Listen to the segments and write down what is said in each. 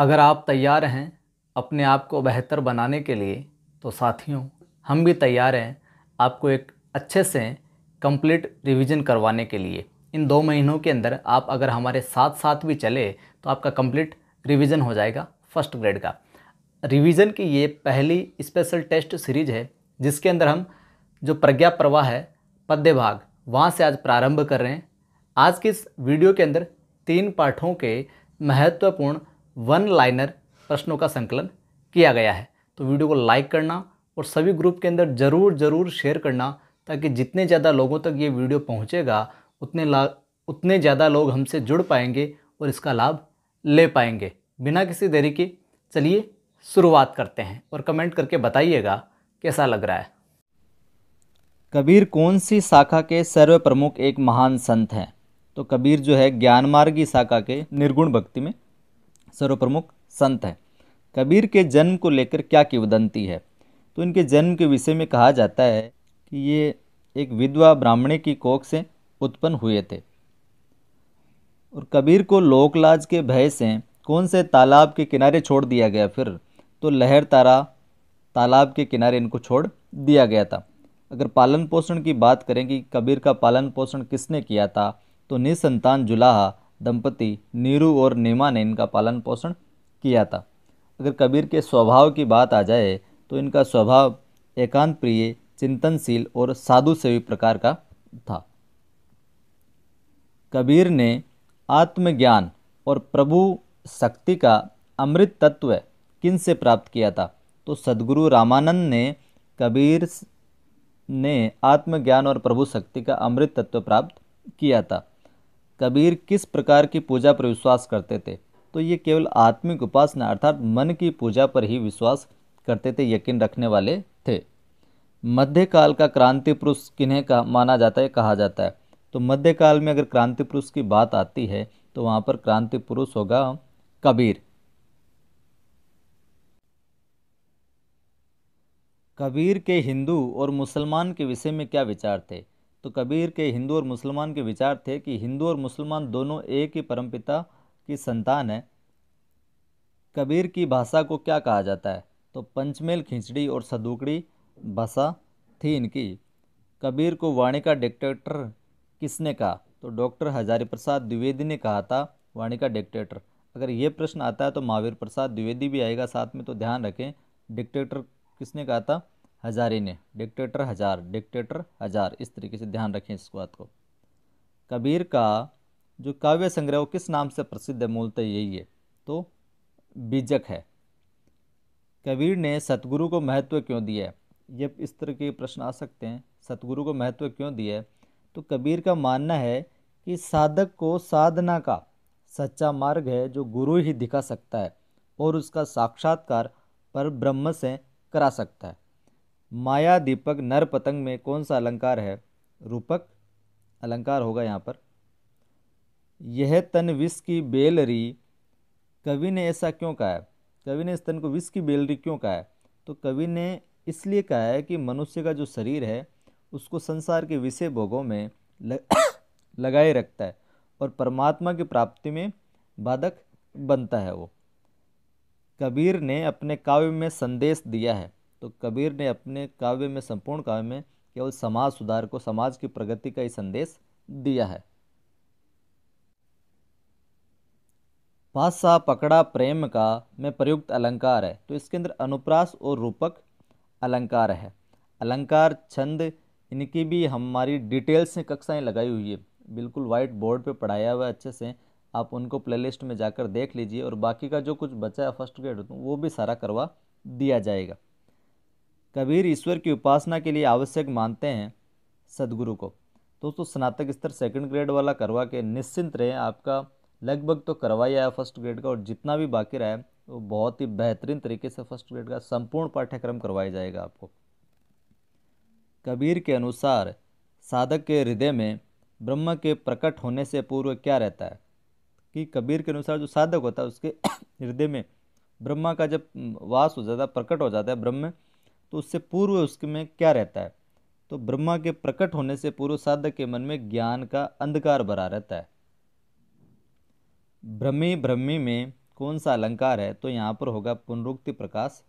अगर आप तैयार हैं अपने आप को बेहतर बनाने के लिए तो साथियों हम भी तैयार हैं आपको एक अच्छे से कंप्लीट रिवीजन करवाने के लिए इन दो महीनों के अंदर आप अगर हमारे साथ साथ भी चले तो आपका कंप्लीट रिवीजन हो जाएगा फर्स्ट ग्रेड का रिवीजन की ये पहली स्पेशल टेस्ट सीरीज है जिसके अंदर हम जो प्रज्ञा प्रवाह है पद्य भाग वहाँ से आज प्रारंभ कर रहे हैं आज के इस वीडियो के अंदर तीन पाठों के महत्वपूर्ण वन लाइनर प्रश्नों का संकलन किया गया है तो वीडियो को लाइक करना और सभी ग्रुप के अंदर ज़रूर ज़रूर शेयर करना ताकि जितने ज़्यादा लोगों तक ये वीडियो पहुँचेगा उतने ला उतने ज़्यादा लोग हमसे जुड़ पाएंगे और इसका लाभ ले पाएंगे बिना किसी देरी के चलिए शुरुआत करते हैं और कमेंट करके बताइएगा कैसा लग रहा है कबीर कौन सी शाखा के सर्व प्रमुख एक महान संत हैं तो कबीर जो है ज्ञान मार्गी शाखा के निर्गुण भक्ति में सर्वप्रमुख संत हैं कबीर के जन्म को लेकर क्या किवदंती है तो इनके जन्म के विषय में कहा जाता है कि ये एक विधवा ब्राह्मणी की कोख से उत्पन्न हुए थे और कबीर को लोकलाज के भय से कौन से तालाब के किनारे छोड़ दिया गया फिर तो लहर तारा तालाब के किनारे इनको छोड़ दिया गया था अगर पालन पोषण की बात करें कि कबीर का पालन पोषण किसने किया था तो निसंतान जुलाहा दंपति नीरू और नीमा ने इनका पालन पोषण किया था अगर कबीर के स्वभाव की बात आ जाए तो इनका स्वभाव एकांत प्रिय चिंतनशील और साधु सेवी प्रकार का था कबीर ने आत्मज्ञान और प्रभु शक्ति का अमृत तत्व किन से प्राप्त किया था तो सदगुरु रामानंद ने कबीर ने आत्मज्ञान और प्रभु शक्ति का अमृत तत्व प्राप्त किया था कबीर किस प्रकार की पूजा पर विश्वास करते थे तो ये केवल आत्मिक उपासना अर्थात मन की पूजा पर ही विश्वास करते थे यकीन रखने वाले थे मध्यकाल का क्रांति पुरुष किन्हें का माना जाता है कहा जाता है तो मध्यकाल में अगर क्रांति पुरुष की बात आती है तो वहाँ पर क्रांति पुरुष होगा कबीर कबीर के हिंदू और मुसलमान के विषय में क्या विचार थे तो कबीर के हिंदू और मुसलमान के विचार थे कि हिंदू और मुसलमान दोनों एक ही परमपिता की संतान है कबीर की भाषा को क्या कहा जाता है तो पंचमेल खिंचड़ी और सदुकड़ी भाषा थी इनकी कबीर को वाणी का डिक्टेटर किसने कहा तो डॉक्टर हजारी प्रसाद द्विवेदी ने कहा था वाणी का डिक्टेटर अगर ये प्रश्न आता है तो महावीर प्रसाद द्विवेदी भी आएगा साथ में तो ध्यान रखें डिक्टेटर किसने कहा था हजारी ने डिक्टेटर हजार डिक्टेटर हजार इस तरीके से ध्यान रखें इस बात को कबीर का जो काव्य संग्रह वो किस नाम से प्रसिद्ध है मूलतः यही है तो बीजक है कबीर ने सतगुरु को महत्व क्यों दिया है ये इस तरह के प्रश्न आ सकते हैं सतगुरु को महत्व क्यों दिया है तो कबीर का मानना है कि साधक को साधना का सच्चा मार्ग है जो गुरु ही दिखा सकता है और उसका साक्षात्कार पर ब्रह्म से करा सकता है माया दीपक नर पतंग में कौन सा अलंकार है रूपक अलंकार होगा यहाँ पर यह तन विष की बेलरी कवि ने ऐसा क्यों कहा है कवि ने इस तन को विष की बेलरी क्यों कहा है तो कवि ने इसलिए कहा है कि मनुष्य का जो शरीर है उसको संसार के विषय भोगों में लगाए रखता है और परमात्मा की प्राप्ति में बाधक बनता है वो कबीर ने अपने काव्य में संदेश दिया है तो कबीर ने अपने काव्य में संपूर्ण काव्य में केवल समाज सुधार को समाज की प्रगति का ही संदेश दिया है भाषा पकड़ा प्रेम का में प्रयुक्त अलंकार है तो इसके अंदर अनुप्रास और रूपक अलंकार है अलंकार छंद इनकी भी हमारी डिटेल्स से कक्षाएं लगाई हुई है बिल्कुल व्हाइट बोर्ड पे पढ़ाया हुआ है अच्छे से आप उनको प्लेलिस्ट में जाकर देख लीजिए और बाकी का जो कुछ बचा है फर्स्ट ग्रेड वो भी सारा करवा दिया जाएगा कबीर ईश्वर की उपासना के लिए आवश्यक मानते हैं सदगुरु को दोस्तों स्नातक स्तर सेकंड ग्रेड वाला करवा के निश्चिंत रहें आपका लगभग तो करवा ही आया फर्स्ट ग्रेड का और जितना भी बाकी रहा है वो बहुत ही बेहतरीन तरीके से फर्स्ट ग्रेड का संपूर्ण पाठ्यक्रम करवाया जाएगा आपको कबीर के अनुसार साधक के हृदय में ब्रह्म के प्रकट होने से पूर्व क्या रहता है कि कबीर के अनुसार जो साधक होता है उसके हृदय में ब्रह्मा का जब वास हो जाता है प्रकट हो जाता है ब्रह्म तो उससे पूर्व उसके में क्या रहता है तो ब्रह्मा के प्रकट होने से पूर्व साधक के मन में ज्ञान का अंधकार भरा रहता है ब्रह्मी ब्रह्मी में कौन सा अलंकार है तो यहाँ पर होगा पुनरुक्ति प्रकाश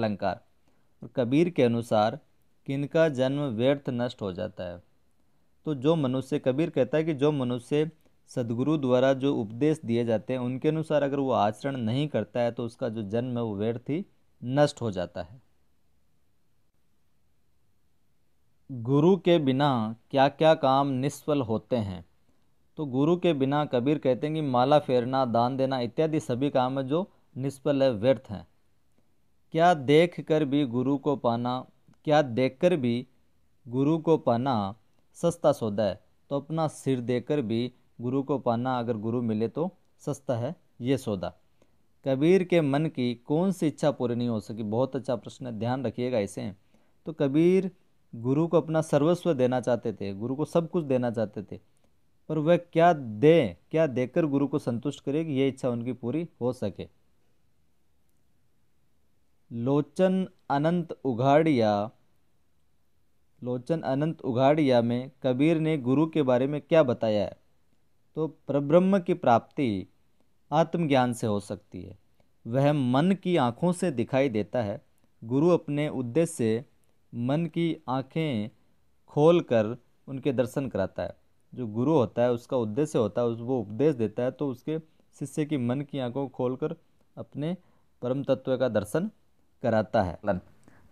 अलंकार और कबीर के अनुसार किनका जन्म व्यर्थ नष्ट हो जाता है तो जो मनुष्य कबीर कहता है कि जो मनुष्य सदगुरु द्वारा जो उपदेश दिए जाते हैं उनके अनुसार अगर वो आचरण नहीं करता है तो उसका जो जन्म है वो व्यर्थ ही नष्ट हो जाता है गुरु के बिना क्या क्या काम निष्फल होते हैं तो गुरु के बिना कबीर कहते हैं कि माला फेरना दान देना इत्यादि सभी काम है जो निष्फल है व्यर्थ हैं क्या देख कर भी गुरु को पाना क्या देख कर भी गुरु को पाना सस्ता सौदा है तो अपना सिर देकर भी गुरु को पाना अगर गुरु मिले तो सस्ता है ये सौदा कबीर के मन की कौन सी इच्छा पूरी नहीं हो सकी बहुत अच्छा प्रश्न है ध्यान रखिएगा इसे तो कबीर गुरु को अपना सर्वस्व देना चाहते थे गुरु को सब कुछ देना चाहते थे पर वह क्या दें क्या देकर गुरु को संतुष्ट करे कि ये इच्छा उनकी पूरी हो सके लोचन अनंत उघाड़िया लोचन अनंत उघाड़िया में कबीर ने गुरु के बारे में क्या बताया है तो परब्रह्म की प्राप्ति आत्मज्ञान से हो सकती है वह मन की आँखों से दिखाई देता है गुरु अपने उद्देश्य से मन की आँखें खोल कर उनके दर्शन कराता है जो गुरु होता है उसका उद्देश्य होता है उस वो उपदेश देता है तो उसके शिष्य की मन की आँखों को खोल कर अपने परम तत्व का दर्शन कराता है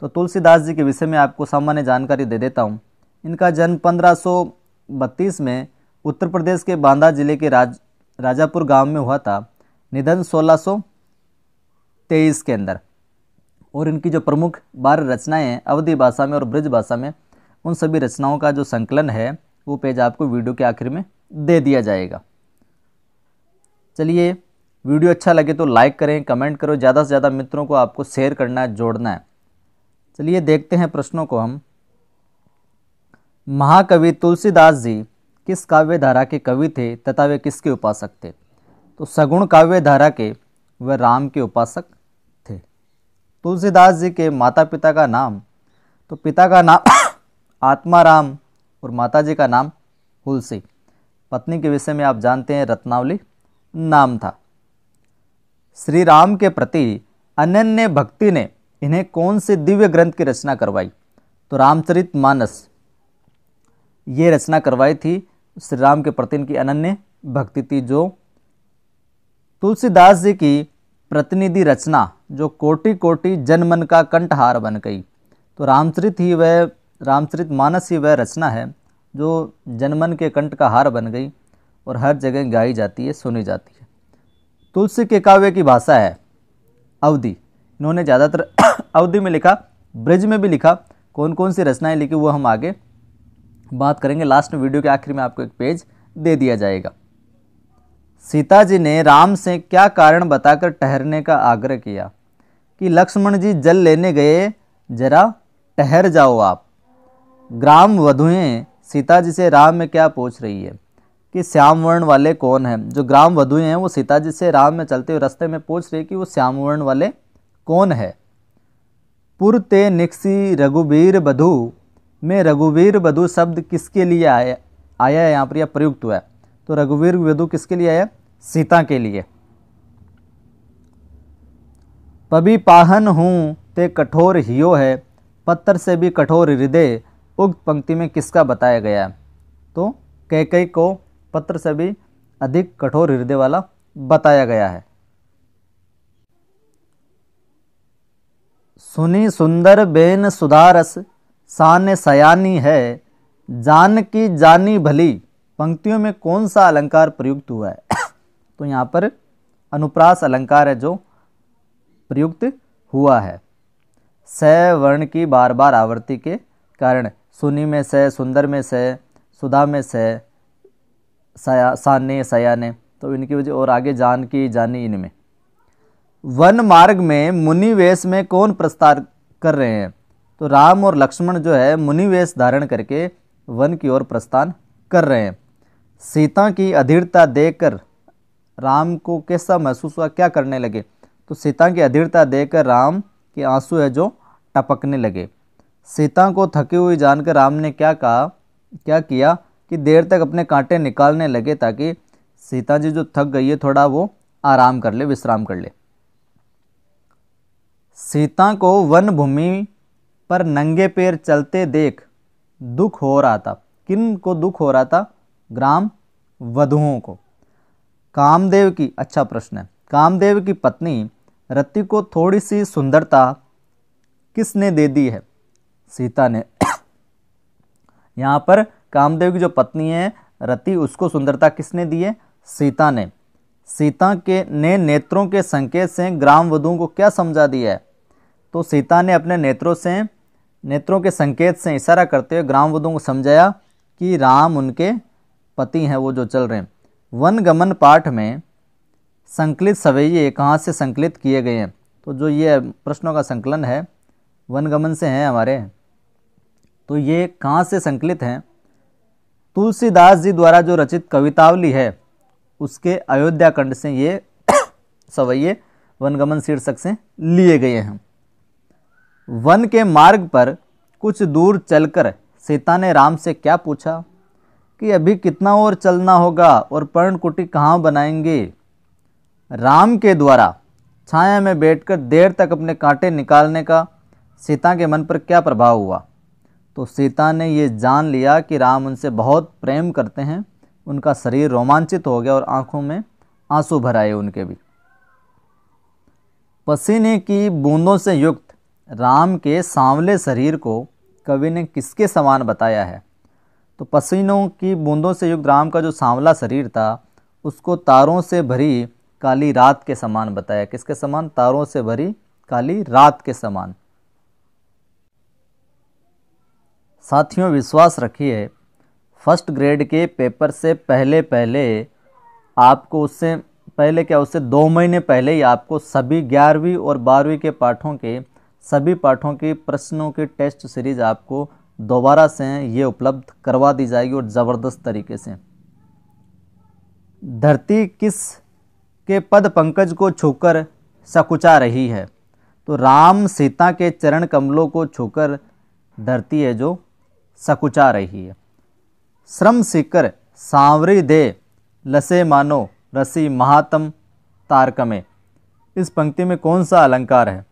तो तुलसीदास जी के विषय में आपको सामान्य जानकारी दे देता हूँ इनका जन्म बत्तीस में उत्तर प्रदेश के बांदा जिले के राज राजापुर गांव में हुआ था निधन 1623 के अंदर और इनकी जो प्रमुख बारह रचनाएँ हैं अवधि भाषा में और ब्रज भाषा में उन सभी रचनाओं का जो संकलन है वो पेज आपको वीडियो के आखिर में दे दिया जाएगा चलिए वीडियो अच्छा लगे तो लाइक करें कमेंट करो ज़्यादा से ज़्यादा मित्रों को आपको शेयर करना है जोड़ना है चलिए देखते हैं प्रश्नों को हम महाकवि तुलसीदास जी किस काव्य धारा के कवि थे तथा वे किसके उपासक थे तो सगुण काव्य धारा के वह राम के उपासक तुलसीदास जी के माता पिता का नाम तो पिता का नाम आत्माराम और माता जी का नाम तुलसी पत्नी के विषय में आप जानते हैं रत्नावली नाम था श्री राम के प्रति अनन्य भक्ति ने इन्हें कौन से दिव्य ग्रंथ की रचना करवाई तो रामचरित मानस ये रचना करवाई थी श्री राम के प्रति इनकी अनन्य भक्ति थी जो तुलसीदास जी की प्रतिनिधि रचना जो कोटि कोटि जनमन का कंठहार बन गई तो रामचरित ही वह रामचरित मानस ही वह रचना है जो जनमन के कंठ का हार बन गई और हर जगह गाई जाती है सुनी जाती है तुलसी के काव्य की भाषा है अवधि इन्होंने ज़्यादातर अवधि में लिखा ब्रिज में भी लिखा कौन कौन सी रचनाएं लिखी वो हम आगे बात करेंगे लास्ट में वीडियो के आखिर में आपको एक पेज दे दिया जाएगा सीता जी ने राम से क्या कारण बताकर ठहरने का आग्रह किया कि लक्ष्मण जी जल लेने गए जरा ठहर जाओ आप ग्राम वधुएं सीता जी से राम में क्या पूछ रही है कि श्याम वर्ण वाले कौन हैं जो ग्राम वधुएं हैं वो सीता जी से राम में चलते हुए रास्ते में पूछ रही कि वो श्याम वर्ण वाले कौन है पुरते निक्सी रघुवीर बधु में रघुवीर बधु शब्द किसके लिए आया आया है यहाँ पर यह प्रयुक्त हुआ है तो रघुवीर वधु किसके लिए आया सीता के लिए पबी पाहन हूँ ते कठोर हियो है पत्थर से भी कठोर हृदय उक्त पंक्ति में किसका बताया गया तो कैकई को पत्र से भी अधिक कठोर हृदय वाला बताया गया है सुनी सुंदर बेन सुधारस सान सयानी है जान की जानी भली पंक्तियों में कौन सा अलंकार प्रयुक्त हुआ है तो यहाँ पर अनुप्रास अलंकार है जो प्रयुक्त हुआ है स वर्ण की बार बार आवृत्ति के कारण सुनी में स सुंदर में स सुधा में स सया साने सयाने तो इनकी वजह और आगे जान की जानी इनमें वन मार्ग में मुनि वेश में कौन प्रस्तार कर रहे हैं तो राम और लक्ष्मण जो है मुनि वेश धारण करके वन की ओर प्रस्थान कर रहे हैं सीता की अधीरता देखकर राम को कैसा महसूस हुआ क्या करने लगे तो सीता की अधीरता देखकर राम के आंसू है जो टपकने लगे सीता को थकी हुई जानकर राम ने क्या कहा क्या किया कि देर तक अपने कांटे निकालने लगे ताकि सीता जी जो थक गई है थोड़ा वो आराम कर ले विश्राम कर ले सीता को वन भूमि पर नंगे पैर चलते देख दुख हो रहा था किन को दुख हो रहा था ग्राम वधुओं को कामदेव की अच्छा प्रश्न है कामदेव की पत्नी रति को थोड़ी सी सुंदरता किसने दे दी है सीता ने यहाँ पर कामदेव की जो पत्नी है रति उसको सुंदरता किसने दी है सीता ने सीता के ने नेत्रों के संकेत से ग्राम वधुओं को क्या समझा दिया है तो सीता ने अपने नेत्रों से नेत्रों के संकेत से इशारा करते हुए ग्राम वधुओं को समझाया कि राम उनके पति हैं वो जो चल रहे हैं वन गमन पाठ में संकलित सवैये कहाँ से संकलित किए गए हैं तो जो ये प्रश्नों का संकलन है वनगमन से हैं हमारे तो ये कहाँ से संकलित हैं तुलसीदास जी द्वारा जो रचित कवितावली है उसके अयोध्या कंड से ये सवैये वनगमन शीर्षक से लिए गए हैं वन के मार्ग पर कुछ दूर चलकर सीता ने राम से क्या पूछा कि अभी कितना और चलना होगा और पर्णकुटी कहाँ बनाएंगे राम के द्वारा छाया में बैठकर देर तक अपने कांटे निकालने का सीता के मन पर क्या प्रभाव हुआ तो सीता ने ये जान लिया कि राम उनसे बहुत प्रेम करते हैं उनका शरीर रोमांचित हो गया और आंखों में आंसू भराए उनके भी पसीने की बूंदों से युक्त राम के सांवले शरीर को कवि ने किसके समान बताया है तो पसीनों की बूंदों से युक्त राम का जो सांवला शरीर था उसको तारों से भरी काली रात के समान बताया किसके समान तारों से भरी काली रात के समान साथियों विश्वास रखिए फर्स्ट ग्रेड के पेपर से पहले पहले आपको उससे पहले क्या उससे दो महीने पहले ही आपको सभी ग्यारहवीं और बारहवीं के पाठों के सभी पाठों के प्रश्नों की टेस्ट सीरीज आपको दोबारा से ये उपलब्ध करवा दी जाएगी और ज़बरदस्त तरीके से धरती किस के पद पंकज को छूकर सकुचा रही है तो राम सीता के चरण कमलों को छूकर धरती है जो सकुचा रही है श्रम सीकर सांवरी दे लसे मानो रसी महातम तारकमे इस पंक्ति में कौन सा अलंकार है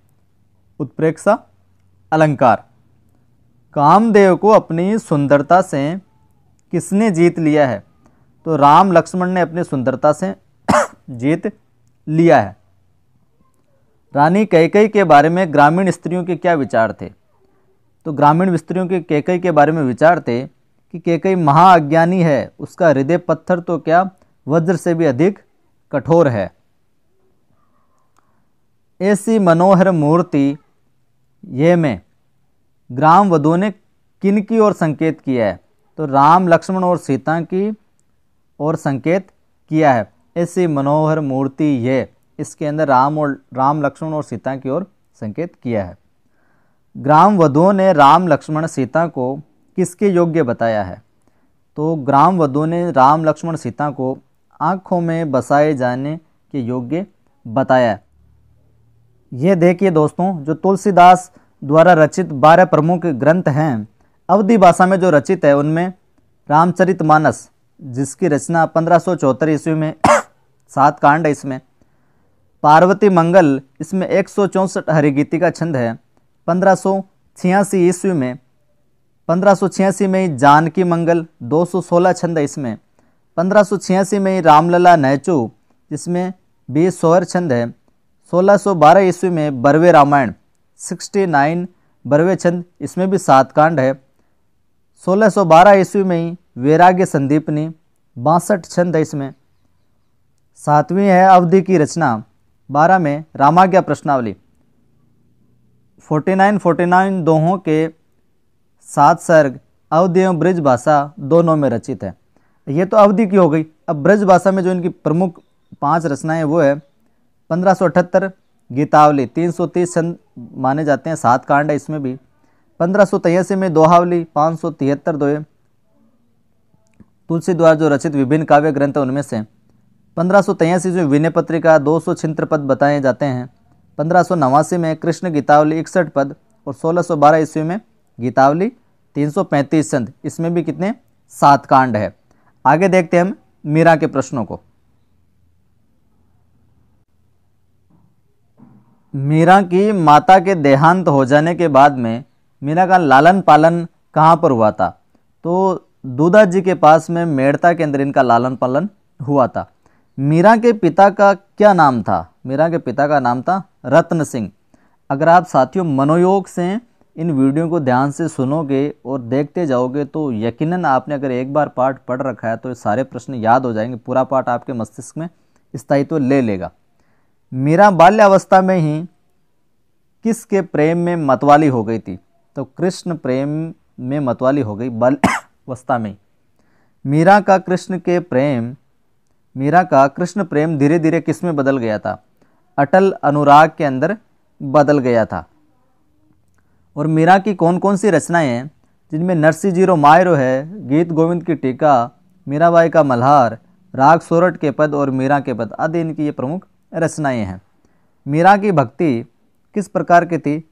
उत्प्रेक्षा अलंकार कामदेव को अपनी सुंदरता से किसने जीत लिया है तो राम लक्ष्मण ने अपनी सुंदरता से जीत लिया है रानी कैकई के बारे में ग्रामीण स्त्रियों के क्या विचार थे तो ग्रामीण स्त्रियों के कैकई के बारे में विचार थे कि कैकई महाअज्ञानी है उसका हृदय पत्थर तो क्या वज्र से भी अधिक कठोर है ऐसी मनोहर मूर्ति ये में ग्राम वधु ने किन की ओर संकेत किया है तो राम लक्ष्मण और सीता की ओर संकेत किया है ऐसी मनोहर मूर्ति ये इसके अंदर राम और राम लक्ष्मण और सीता की ओर संकेत किया है ग्राम वधुओं ने राम लक्ष्मण सीता को किसके योग्य बताया है तो ग्राम वधुओं ने राम लक्ष्मण सीता को आँखों में बसाए जाने के योग्य बताया ये देखिए दोस्तों जो तुलसीदास द्वारा रचित बारह प्रमुख ग्रंथ हैं अवधि भाषा में जो रचित है उनमें रामचरितमानस जिसकी रचना पंद्रह सौ ईस्वी में सात कांड है इसमें पार्वती मंगल इसमें एक सौ चौंसठ हरिगीति का छंद है पंद्रह सौ छियासी ईस्वी में पंद्रह सौ छियासी में ही जानकी मंगल दो सौ सोलह छंद है इसमें पंद्रह सौ छियासी में ही रामलला नैचू जिसमें बीस सोहर छंद है सोलह सौ बारह ईस्वी में बरवे रामायण सिक्सटी नाइन बरवे छंद इसमें भी सात कांड है सोलह सौ बारह ईस्वी में ही वैराग्य संदीपनी बासठ छंद इसमें सातवीं है अवधि की रचना बारह में रामाज्ञा प्रश्नावली फोर्टी नाइन फोर्टी नाइन दोहों के सात सर्ग अवधि एवं ब्रज भाषा दोनों में रचित है ये तो अवधि की हो गई अब ब्रज भाषा में जो इनकी प्रमुख पांच रचनाएं वो है पंद्रह सौ अठहत्तर गीतावली तीन सौ तीस छंद माने जाते हैं सात कांड है इसमें भी पंद्रह सौ तेईस में दोहावली पाँच सौ तिहत्तर दोहे तुलसी द्वारा जो रचित विभिन्न काव्य ग्रंथ उनमें से पंद्रह सौ में विनय पत्रिका दो सौ छिन्त्र पद बताए जाते हैं पंद्रह सौ नवासी में कृष्ण गीतावली इकसठ पद और सोलह सौ बारह ईस्वी में गीतावली तीन सौ पैंतीस संत इसमें भी कितने सात कांड है आगे देखते हैं हम मीरा के प्रश्नों को मीरा की माता के देहांत हो जाने के बाद में मीरा का लालन पालन कहाँ पर हुआ था तो दूधा जी के पास में मेड़ता के अंदर इनका लालन पालन हुआ था मीरा के पिता का क्या नाम था मीरा के पिता का नाम था रत्न सिंह अगर आप साथियों मनोयोग से इन वीडियो को ध्यान से सुनोगे और देखते जाओगे तो यकीनन आपने अगर एक बार पाठ पढ़ रखा है तो सारे प्रश्न याद हो जाएंगे पूरा पाठ आपके मस्तिष्क में स्थायित्व तो ले लेगा मीरा बाल्यावस्था में ही किसके प्रेम में मतवाली हो गई थी तो कृष्ण प्रेम में मतवाली हो गई बाल अवस्था में मीरा का कृष्ण के प्रेम मीरा का कृष्ण प्रेम धीरे धीरे किस में बदल गया था अटल अनुराग के अंदर बदल गया था और मीरा की कौन कौन सी रचनाएं हैं जिनमें नरसी जीरो मायरो है गीत गोविंद की टीका मीराबाई का मल्हार राग सोरठ के पद और मीरा के पद आदि इनकी ये प्रमुख रचनाएं हैं मीरा की भक्ति किस प्रकार की थी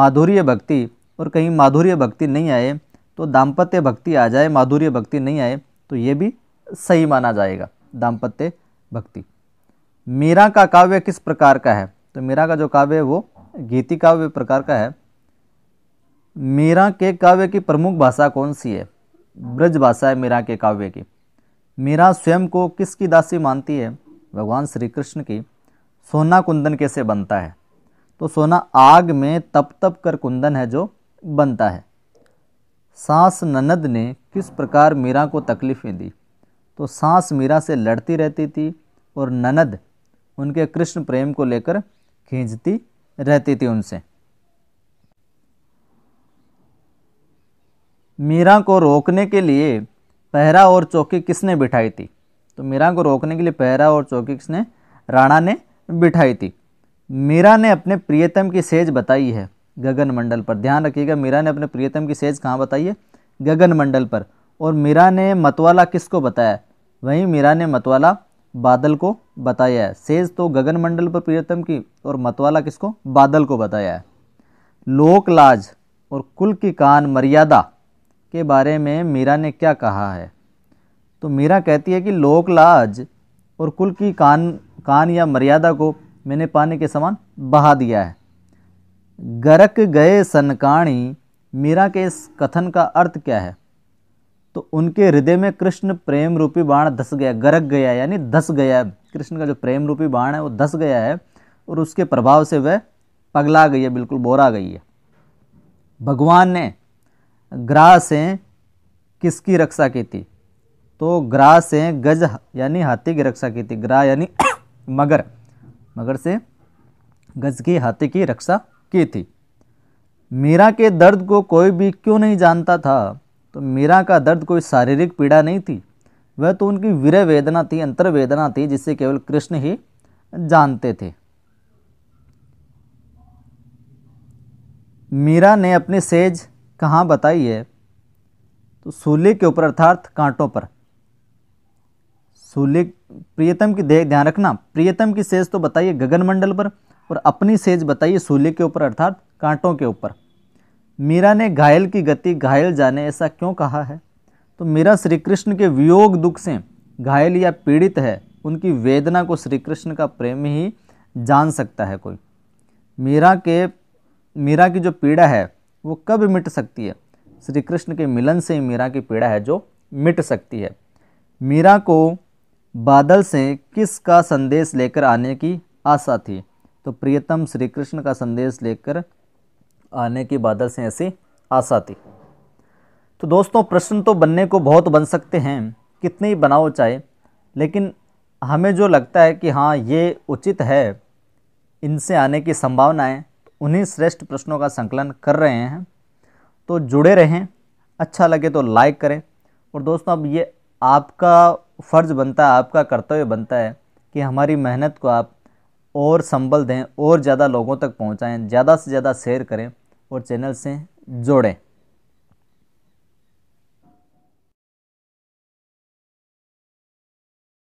माधुर्य भक्ति और कहीं माधुर्य भक्ति नहीं आए तो दाम्पत्य भक्ति आ जाए माधुर्य भक्ति नहीं आए तो ये भी सही माना जाएगा दाम्पत्य भक्ति मीरा का काव्य किस प्रकार का है तो मीरा का जो काव्य है वो गीति काव्य प्रकार का है मीरा के काव्य की प्रमुख भाषा कौन सी है ब्रज भाषा है मीरा के काव्य की मीरा स्वयं को किसकी दासी मानती है भगवान श्री कृष्ण की सोना कुंदन कैसे बनता है तो सोना आग में तप तप कर कुंदन है जो बनता है सास ननद ने किस प्रकार मीरा को तकलीफ़ें दी तो सास मीरा से लड़ती रहती थी और ननद उनके कृष्ण प्रेम को लेकर खींचती रहती थी उनसे मीरा को रोकने के लिए पहरा और चौकी किसने बिठाई थी तो मीरा को रोकने के लिए पहरा और चौकी किसने राणा ने बिठाई थी मीरा ने अपने प्रियतम की सेज बताई है गगन मंडल पर ध्यान रखिएगा मीरा ने अपने प्रियतम की सेज कहाँ बताई है गगन मंडल पर और मीरा ने मतवाला किसको बताया वहीं मीरा ने मतवाला बादल को बताया है सेज तो गगन मंडल पर प्रियतम की और मतवाला किसको बादल को बताया है लोकलाज और कुल की कान मर्यादा के बारे में मीरा ने क्या कहा है तो मीरा कहती है कि लोकलाज और कुल की कान कान या मर्यादा को मैंने पानी के समान बहा दिया है गरक गए सनकाणी मीरा के इस कथन का अर्थ क्या है तो उनके हृदय में कृष्ण प्रेम रूपी बाण धस गया गरक गया यानी धस गया कृष्ण का जो प्रेम रूपी बाण है वो धस गया है और उसके प्रभाव से वह पगला गई है बिल्कुल बोरा गई है भगवान ने ग्राह से किसकी रक्षा की थी तो ग्राह से गज यानी हाथी की रक्षा की थी ग्राह यानी मगर मगर से गज की हाथी की रक्षा की थी मीरा के दर्द को कोई भी क्यों नहीं जानता था तो मीरा का दर्द कोई शारीरिक पीड़ा नहीं थी वह तो उनकी विरह वेदना थी अंतर वेदना थी जिसे केवल कृष्ण ही जानते थे मीरा ने अपनी सेज कहाँ बताई है तो सूल्य के ऊपर अर्थात कांटों पर सूल्य प्रियतम की देख ध्यान रखना प्रियतम की सेज तो बताइए गगनमंडल पर और अपनी सेज बताइए सूल्य के ऊपर अर्थात कांटों के ऊपर मीरा ने घायल की गति घायल जाने ऐसा क्यों कहा है तो मीरा श्री कृष्ण के वियोग दुख से घायल या पीड़ित है उनकी वेदना को श्री कृष्ण का प्रेम ही जान सकता है कोई मीरा के मीरा की जो पीड़ा है वो कब मिट सकती है श्री कृष्ण के मिलन से ही मीरा की पीड़ा है जो मिट सकती है मीरा को बादल से किसका संदेश लेकर आने की आशा थी तो प्रियतम श्री कृष्ण का संदेश लेकर आने की बादल से ऐसी आशा थी तो दोस्तों प्रश्न तो बनने को बहुत बन सकते हैं कितने ही बनाओ चाहे लेकिन हमें जो लगता है कि हाँ ये उचित है इनसे आने की संभावनाएं उन्हीं श्रेष्ठ प्रश्नों का संकलन कर रहे हैं तो जुड़े रहें अच्छा लगे तो लाइक करें और दोस्तों अब ये आपका फ़र्ज़ बनता है आपका कर्तव्य बनता है कि हमारी मेहनत को आप और संबल दें और ज़्यादा लोगों तक पहुँचाएँ ज़्यादा से ज़्यादा शेयर करें और चैनल से जोड़ें